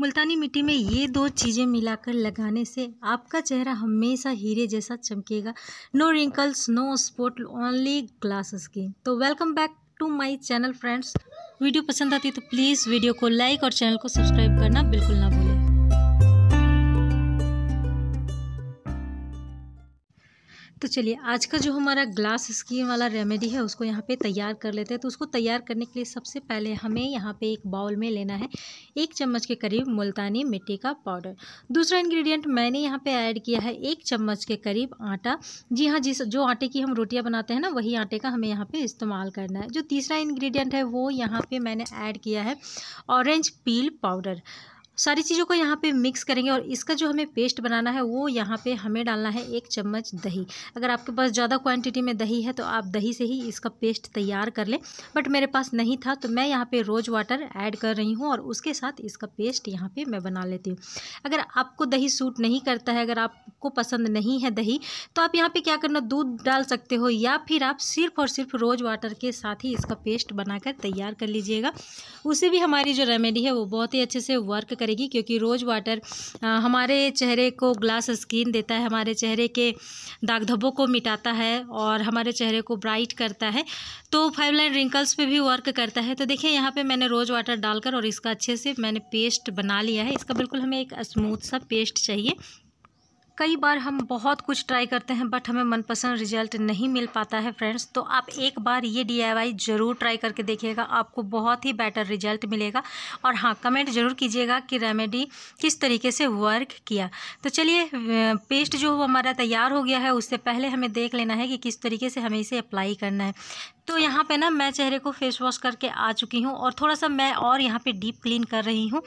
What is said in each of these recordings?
मुल्तानी मिट्टी में ये दो चीज़ें मिलाकर लगाने से आपका चेहरा हमेशा हीरे जैसा चमकेगा no wrinkles no spot only glasses की तो welcome back to my channel friends video पसंद आती तो प्लीज़ वीडियो को लाइक और चैनल को सब्सक्राइब करना बिल्कुल ना भूलें तो चलिए आज का जो हमारा ग्लास स्किन वाला रेमेडी है उसको यहाँ पे तैयार कर लेते हैं तो उसको तैयार करने के लिए सबसे पहले हमें यहाँ पे एक बाउल में लेना है एक चम्मच के करीब मुल्तानी मिट्टी का पाउडर दूसरा इंग्रेडिएंट मैंने यहाँ पे ऐड किया है एक चम्मच के करीब आटा जी हाँ जिस जो आटे की हम रोटियाँ बनाते हैं ना वही आटे का हमें यहाँ पर इस्तेमाल करना है जो तीसरा इन्ग्रीडियंट है वो यहाँ पर मैंने ऐड किया है ऑरेंज पील पाउडर सारी चीज़ों को यहाँ पे मिक्स करेंगे और इसका जो हमें पेस्ट बनाना है वो यहाँ पे हमें डालना है एक चम्मच दही अगर आपके पास ज़्यादा क्वांटिटी में दही है तो आप दही से ही इसका पेस्ट तैयार कर लें बट मेरे पास नहीं था तो मैं यहाँ पे रोज़ वाटर ऐड कर रही हूँ और उसके साथ इसका पेस्ट यहाँ पर पे मैं बना लेती हूँ अगर आपको दही सूट नहीं करता है अगर आपको पसंद नहीं है दही तो आप यहाँ पर क्या करना दूध डाल सकते हो या फिर आप सिर्फ और सिर्फ रोज़ वाटर के साथ ही इसका पेस्ट बनाकर तैयार कर लीजिएगा उसे भी हमारी जो रेमेडी है वो बहुत ही अच्छे से वर्क कर करेगी क्योंकि रोज़ वाटर हमारे चेहरे को ग्लास स्किन देता है हमारे चेहरे के दाग धब्बों को मिटाता है और हमारे चेहरे को ब्राइट करता है तो फाइव लाइन रिंकल्स पे भी वर्क करता है तो देखिए यहाँ पे मैंने रोज़ वाटर डालकर और इसका अच्छे से मैंने पेस्ट बना लिया है इसका बिल्कुल हमें एक स्मूथ सा पेस्ट चाहिए कई बार हम बहुत कुछ ट्राई करते हैं बट हमें मनपसंद रिजल्ट नहीं मिल पाता है फ्रेंड्स तो आप एक बार ये डी ज़रूर ट्राई करके देखिएगा आपको बहुत ही बेटर रिजल्ट मिलेगा और हाँ कमेंट ज़रूर कीजिएगा कि रेमेडी किस तरीके से वर्क किया तो चलिए पेस्ट जो हमारा तैयार हो गया है उससे पहले हमें देख लेना है कि किस तरीके से हमें इसे अप्लाई करना है तो यहाँ पे ना मैं चेहरे को फेस वॉश करके आ चुकी हूँ और थोड़ा सा मैं और यहाँ पे डीप क्लीन कर रही हूँ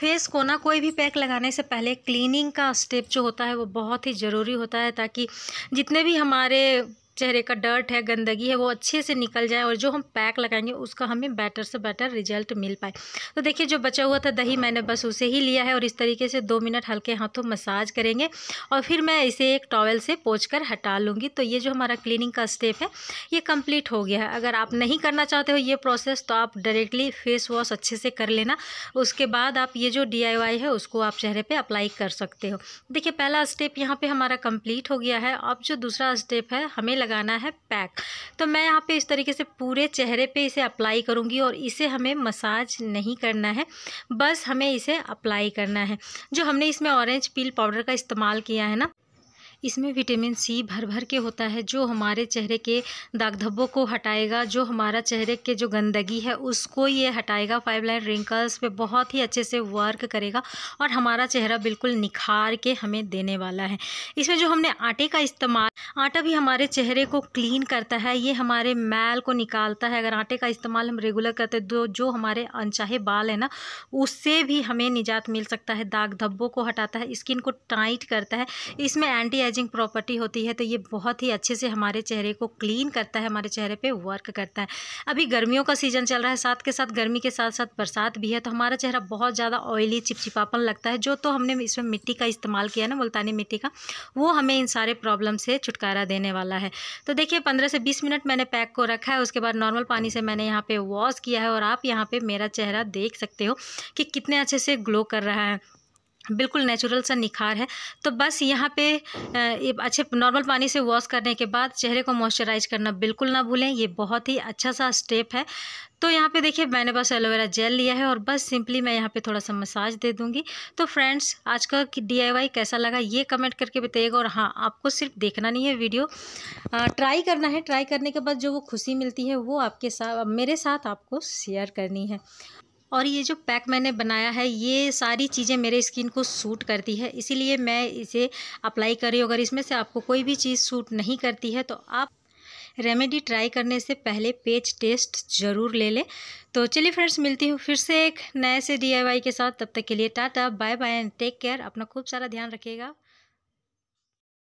फेस को ना कोई भी पैक लगाने से पहले क्लीनिंग का स्टेप जो होता है वो बहुत ही ज़रूरी होता है ताकि जितने भी हमारे चेहरे का डर्ट है गंदगी है वो अच्छे से निकल जाए और जो हम पैक लगाएंगे उसका हमें बेटर से बेटर रिजल्ट मिल पाए तो देखिए जो बचा हुआ था दही मैंने बस उसे ही लिया है और इस तरीके से दो मिनट हल्के हाथों मसाज करेंगे और फिर मैं इसे एक टॉवल से पोच कर हटा लूँगी तो ये जो हमारा क्लीनिंग का स्टेप है ये कम्प्लीट हो गया है अगर आप नहीं करना चाहते हो ये प्रोसेस तो आप डायरेक्टली फेस वॉश अच्छे से कर लेना उसके बाद आप ये जो डी है उसको आप चेहरे पर अप्लाई कर सकते हो देखिए पहला स्टेप यहाँ पर हमारा कम्प्लीट हो गया है अब जो दूसरा स्टेप है हमें लगा लगाना है पैक तो मैं यहाँ पे इस तरीके से पूरे चेहरे पे इसे अप्लाई करूँगी और इसे हमें मसाज नहीं करना है बस हमें इसे अप्लाई करना है जो हमने इसमें ऑरेंज पील पाउडर का इस्तेमाल किया है ना इसमें विटामिन सी भर भर के होता है जो हमारे चेहरे के दाग धब्बों को हटाएगा जो हमारा चेहरे के जो गंदगी है उसको ये हटाएगा फाइव लाइन रिंकल्स पे बहुत ही अच्छे से वर्क करेगा और हमारा चेहरा बिल्कुल निखार के हमें देने वाला है इसमें जो हमने आटे का इस्तेमाल आटा भी हमारे चेहरे को क्लीन करता है ये हमारे मैल को निकालता है अगर आटे का इस्तेमाल हम रेगुलर करते हैं तो जो हमारे अनचाहे बाल है ना उससे भी हमें निजात मिल सकता है दाग धब्बों को हटाता है स्किन को टाइट करता है इसमें एंटी मॉइस्चराइजिंग प्रॉपर्टी होती है तो ये बहुत ही अच्छे से हमारे चेहरे को क्लीन करता है हमारे चेहरे पे वर्क करता है अभी गर्मियों का सीज़न चल रहा है साथ के साथ गर्मी के साथ साथ बरसात भी है तो हमारा चेहरा बहुत ज़्यादा ऑयली चिपचिपापन लगता है जो तो हमने इसमें मिट्टी का इस्तेमाल किया ना मुल्तानी मिट्टी का वो हमें इन सारे प्रॉब्लम से छुटकारा देने वाला है तो देखिए पंद्रह से बीस मिनट मैंने पैक को रखा है उसके बाद नॉर्मल पानी से मैंने यहाँ पर वॉश किया है और आप यहाँ पर मेरा चेहरा देख सकते हो कि कितने अच्छे से ग्लो कर रहा है बिल्कुल नेचुरल सा निखार है तो बस यहाँ पे अच्छे नॉर्मल पानी से वॉश करने के बाद चेहरे को मॉइस्चराइज करना बिल्कुल ना भूलें ये बहुत ही अच्छा सा स्टेप है तो यहाँ पे देखिए मैंने बस एलोवेरा जेल लिया है और बस सिंपली मैं यहाँ पे थोड़ा सा मसाज दे दूँगी तो फ्रेंड्स आज का डीआईवाई कैसा लगा ये कमेंट करके बताइएगा और हाँ आपको सिर्फ देखना नहीं है वीडियो ट्राई करना है ट्राई करने के बाद जो वो खुशी मिलती है वो आपके साथ मेरे साथ आपको शेयर करनी है और ये जो पैक मैंने बनाया है ये सारी चीज़ें मेरे स्किन को सूट करती है इसीलिए मैं इसे अप्लाई कर रही हूँ अगर इसमें से आपको कोई भी चीज़ सूट नहीं करती है तो आप रेमेडी ट्राई करने से पहले पेज टेस्ट ज़रूर ले लें तो चलिए फ्रेंड्स मिलती हूँ फिर से एक नए से डी के साथ तब तक के लिए tata bye bye and take care अपना खूब सारा ध्यान रखिएगा